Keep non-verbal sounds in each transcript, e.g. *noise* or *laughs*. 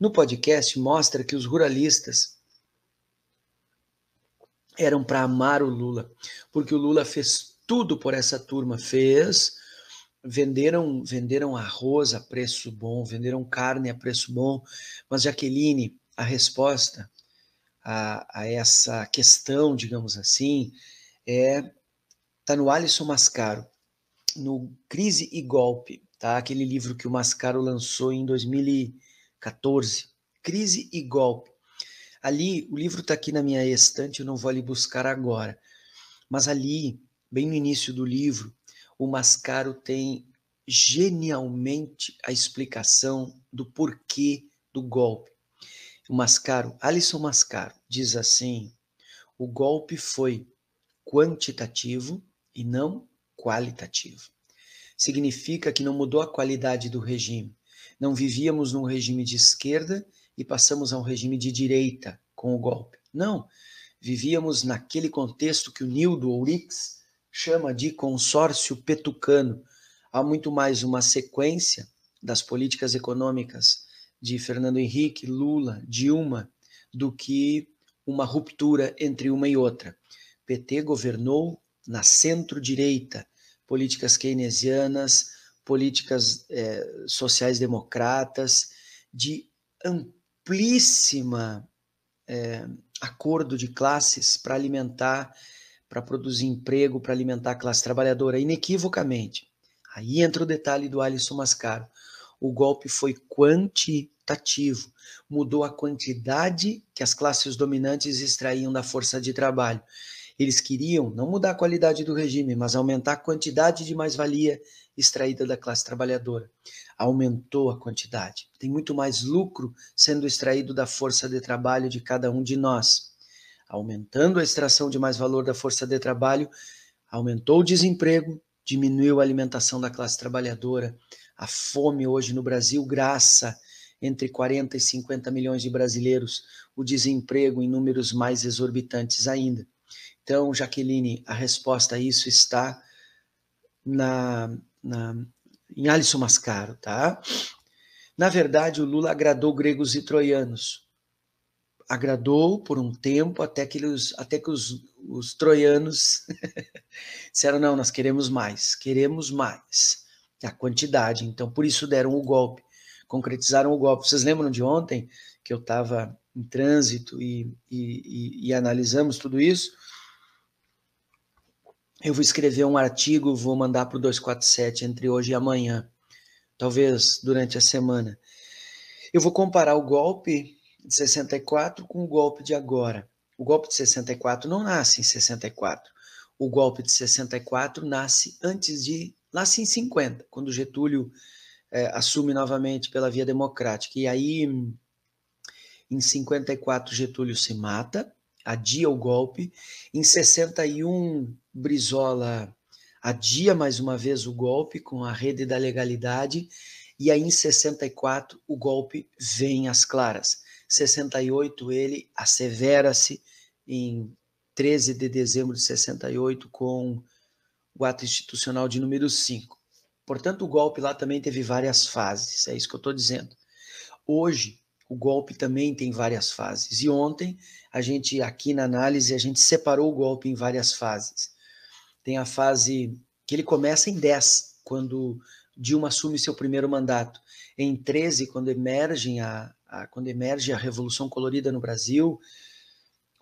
No podcast mostra que os ruralistas eram para amar o Lula, porque o Lula fez tudo por essa turma, fez, venderam venderam arroz a preço bom, venderam carne a preço bom, mas Jaqueline, a resposta a, a essa questão, digamos assim, é tá no Alisson Mascaro, no Crise e Golpe, tá? Aquele livro que o Mascaro lançou em 2000 14, Crise e Golpe. Ali, o livro está aqui na minha estante, eu não vou lhe buscar agora. Mas ali, bem no início do livro, o Mascaro tem genialmente a explicação do porquê do golpe. O Mascaro, Alisson Mascaro, diz assim: o golpe foi quantitativo e não qualitativo. Significa que não mudou a qualidade do regime, não vivíamos num regime de esquerda e passamos a um regime de direita com o golpe. Não, vivíamos naquele contexto que o Nildo Ourix chama de consórcio petucano. Há muito mais uma sequência das políticas econômicas de Fernando Henrique, Lula, Dilma, do que uma ruptura entre uma e outra. PT governou na centro-direita, políticas keynesianas, políticas é, sociais democratas, de amplíssima é, acordo de classes para alimentar, para produzir emprego, para alimentar a classe trabalhadora, inequivocamente. Aí entra o detalhe do Alisson Mascaro. O golpe foi quantitativo, mudou a quantidade que as classes dominantes extraíam da força de trabalho. Eles queriam não mudar a qualidade do regime, mas aumentar a quantidade de mais-valia extraída da classe trabalhadora. Aumentou a quantidade. Tem muito mais lucro sendo extraído da força de trabalho de cada um de nós. Aumentando a extração de mais valor da força de trabalho, aumentou o desemprego, diminuiu a alimentação da classe trabalhadora. A fome hoje no Brasil graça entre 40 e 50 milhões de brasileiros, o desemprego em números mais exorbitantes ainda. Então, Jaqueline, a resposta a isso está na na, em Alisson Mascaro, tá? Na verdade, o Lula agradou gregos e troianos. Agradou por um tempo até que, eles, até que os, os troianos *laughs* disseram: não, nós queremos mais, queremos mais. A quantidade. Então, por isso deram o golpe, concretizaram o golpe. Vocês lembram de ontem que eu estava em trânsito e, e, e, e analisamos tudo isso? eu vou escrever um artigo, vou mandar para o 247 entre hoje e amanhã, talvez durante a semana. Eu vou comparar o golpe de 64 com o golpe de agora. O golpe de 64 não nasce em 64. O golpe de 64 nasce antes de. nasce em 50, quando Getúlio é, assume novamente pela via democrática. E aí, em 54, Getúlio se mata adia o golpe. Em 61, Brizola adia mais uma vez o golpe com a rede da legalidade. E aí, em 64, o golpe vem às claras. 68, ele assevera-se em 13 de dezembro de 68 com o ato institucional de número 5. Portanto, o golpe lá também teve várias fases, é isso que eu estou dizendo. Hoje, o golpe também tem várias fases. E ontem a gente aqui na análise a gente separou o golpe em várias fases. Tem a fase que ele começa em 10, quando Dilma assume seu primeiro mandato. Em 13, quando emerge a, a, quando emerge a Revolução Colorida no Brasil,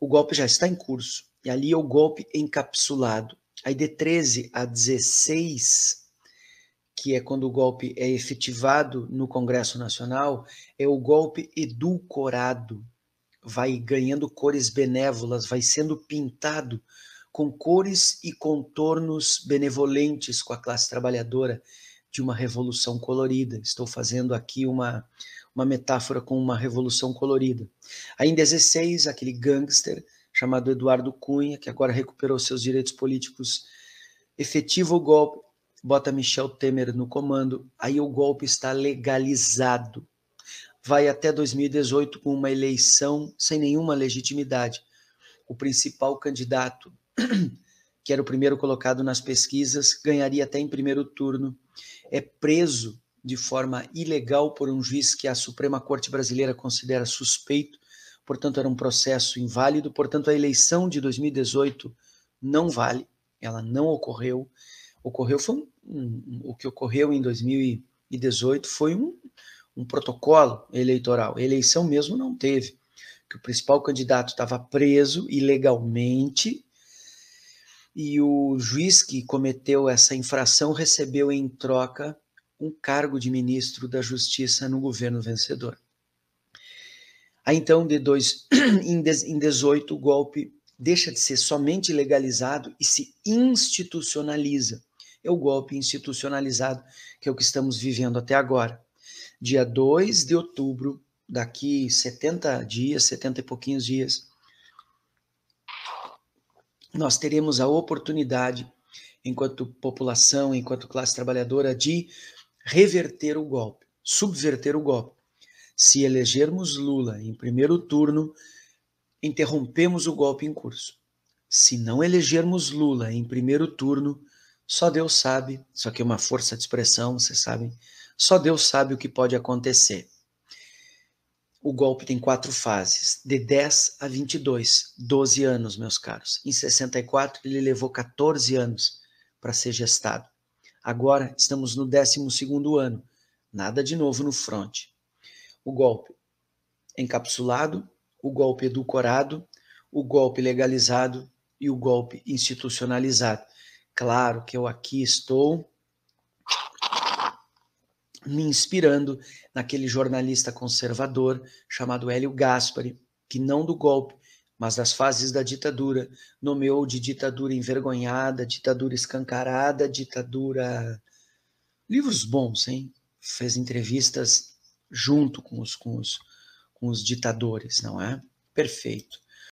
o golpe já está em curso. E ali é o golpe encapsulado. Aí de 13 a 16, que é quando o golpe é efetivado no Congresso Nacional, é o golpe edulcorado. Vai ganhando cores benévolas, vai sendo pintado com cores e contornos benevolentes com a classe trabalhadora de uma revolução colorida. Estou fazendo aqui uma, uma metáfora com uma revolução colorida. Aí em 16, aquele gangster chamado Eduardo Cunha, que agora recuperou seus direitos políticos, efetiva o golpe, bota Michel Temer no comando, aí o golpe está legalizado. Vai até 2018 com uma eleição sem nenhuma legitimidade. O principal candidato, *clears throat* que era o primeiro colocado nas pesquisas, ganharia até em primeiro turno, é preso de forma ilegal por um juiz que a Suprema Corte Brasileira considera suspeito, portanto, era um processo inválido, portanto, a eleição de 2018 não vale, ela não ocorreu ocorreu foi um, um, o que ocorreu em 2018 foi um, um protocolo eleitoral. Eleição mesmo não teve, que o principal candidato estava preso ilegalmente e o juiz que cometeu essa infração recebeu em troca um cargo de ministro da Justiça no governo vencedor. Aí então, de dois, *clears throat* em 2018 o golpe deixa de ser somente legalizado e se institucionaliza é o golpe institucionalizado, que é o que estamos vivendo até agora. Dia 2 de outubro, daqui 70 dias, 70 e pouquinhos dias, nós teremos a oportunidade, enquanto população, enquanto classe trabalhadora, de reverter o golpe, subverter o golpe. Se elegermos Lula em primeiro turno, interrompemos o golpe em curso. Se não elegermos Lula em primeiro turno, só Deus sabe, isso aqui é uma força de expressão, vocês sabem, só Deus sabe o que pode acontecer. O golpe tem quatro fases, de 10 a 22, 12 anos, meus caros. Em 64, ele levou 14 anos para ser gestado. Agora estamos no 12 ano, nada de novo no front. O golpe encapsulado, o golpe edulcorado, o golpe legalizado e o golpe institucionalizado. Claro que eu aqui estou me inspirando naquele jornalista conservador chamado Hélio Gaspari, que não do golpe, mas das fases da ditadura, nomeou de ditadura envergonhada, ditadura escancarada, ditadura. Livros bons, hein? Fez entrevistas junto com os, com os, com os ditadores, não é? Perfeito.